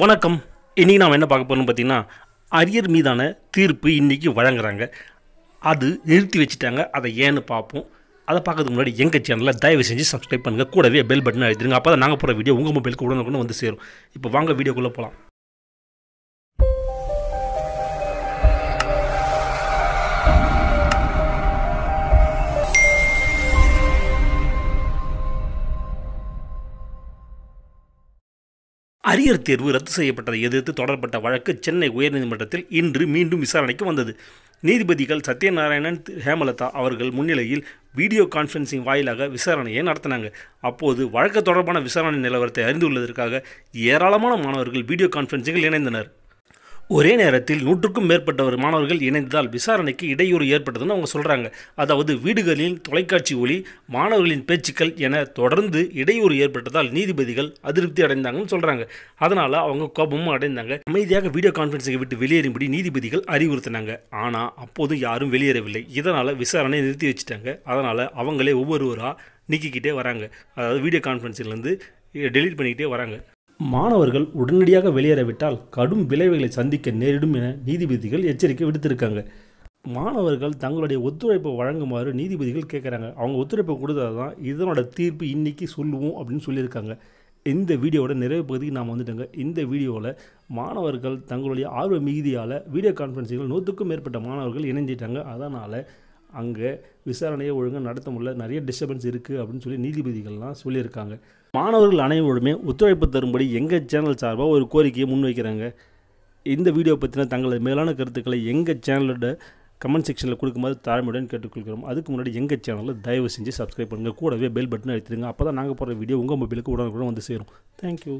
வணக்கம் இன்றைக்கி நாம் என்ன பார்க்க போகிறோம்னு பார்த்திங்கன்னா அரியர் மீதான தீர்ப்பு இன்றைக்கி வழங்குறாங்க அது நிறுத்தி வச்சுட்டாங்க அதை ஏன்னு பார்ப்போம் அதை பார்க்கறதுக்கு முன்னாடி எங்கள் சேனலில் தயவு செஞ்சு சப்ஸ்கிரைப் பண்ணுங்கள் கூடவே பெல் பட்டன் அழுத்திடுங்க அப்போ தான் நாங்கள் போகிற வீடியோ உங்கள் மொபைலுக்கு உடனே வந்து சேரும் இப்போ வாங்க வீடியோக்குள்ளே போகலாம் அரியர் தேர்வு ரத்து செய்யப்பட்டதை எதிர்த்து தொடரப்பட்ட வழக்கு சென்னை உயர்நீதிமன்றத்தில் இன்று மீண்டும் விசாரணைக்கு வந்தது நீதிபதிகள் சத்யநாராயணன் ஹேமலதா அவர்கள் முன்னிலையில் வீடியோ கான்ஃபரன்சிங் வாயிலாக விசாரணையை நடத்தினாங்க அப்போது வழக்கு தொடர்பான விசாரணை நிலவரத்தை அறிந்து கொள்வதற்காக ஏராளமான மாணவர்கள் வீடியோ கான்ஃபரன்சிங்கில் இணைந்தனர் ஒரே நேரத்தில் நூற்றுக்கும் மேற்பட்டவர் மாணவர்கள் இணைந்ததால் விசாரணைக்கு இடையூறு ஏற்பட்டதுன்னு அவங்க சொல்கிறாங்க அதாவது வீடுகளில் தொலைக்காட்சி ஒளி மாணவர்களின் பேச்சுக்கள் என தொடர்ந்து இடையூறு ஏற்பட்டதால் நீதிபதிகள் அதிருப்தி அடைந்தாங்கன்னு சொல்கிறாங்க அதனால் அவங்க கோபமும் அடைந்தாங்க அமைதியாக வீடியோ கான்ஃபரன்ஸை விட்டு வெளியேறும்படி நீதிபதிகள் அறிவுறுத்தினாங்க ஆனால் அப்போது யாரும் வெளியேறவில்லை இதனால் விசாரணை நிறுத்தி வச்சுட்டாங்க அதனால் அவங்களே ஒவ்வொருவராக நீக்கிக்கிட்டே வராங்க அதாவது வீடியோ கான்ஃபரன்ஸிலேருந்து டெலீட் பண்ணிக்கிட்டே வராங்க மாணவர்கள் உடனடியாக வெளியேறவிட்டால் கடும் விளைவுகளை சந்திக்க நேரிடும் என நீதிபதிகள் எச்சரிக்கை விடுத்திருக்காங்க மாணவர்கள் தங்களுடைய ஒத்துழைப்பை வழங்குமாறு நீதிபதிகள் கேட்குறாங்க அவங்க ஒத்துழைப்பை கொடுத்தா தான் இதனோட தீர்ப்பு இன்றைக்கி சொல்லுவோம் அப்படின்னு சொல்லியிருக்காங்க இந்த வீடியோவோட நிறைவு பகுதிக்கு நாம் வந்துட்டோங்க இந்த வீடியோவில் மாணவர்கள் தங்களுடைய ஆர்வ மிகுதியால் வீடியோ கான்ஃபரன்ஸில் நூற்றுக்கும் மேற்பட்ட மாணவர்கள் இணைஞ்சிட்டாங்க அதனால் அங்கே விசாரணையை ஒழுங்காக நடத்த முடியல நிறைய டிஸ்டர்பன்ஸ் இருக்குது அப்படின்னு சொல்லி நீதிபதிகள்லாம் சொல்லியிருக்காங்க மாணவர்கள் அனைவருமே ஒத்துழைப்பு தரும்படி எங்கள் சேனல் சார்பாக ஒரு கோரிக்கையை முன்வைக்கிறாங்க இந்த வீடியோ பற்றின தங்களது மேலான கருத்துக்களை எங்கள் சேனலோட கமெண்ட் செக்ஷனில் கொடுக்கும்போது தாழ்மையுடன் கேட்டுக்கொள்கிறோம் அதுக்கு முன்னாடி எங்கள் சேனலில் தயவு செஞ்சு சப்ஸ்கிரைப் பண்ணுங்கள் கூடவே பெல் பட்டன் அழுத்திடுங்க அப்போ தான் நாங்கள் போகிற வீடியோ உங்கள் மொபைலுக்கு உடனுக்குடன் வந்து சேரும் தேங்க்யூ